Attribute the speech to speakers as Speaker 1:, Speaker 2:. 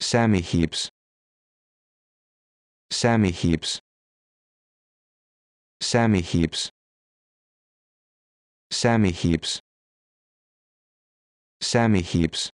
Speaker 1: Sammy Heaps Sammy Heaps Sammy Heaps Sammy Heaps Sammy Heaps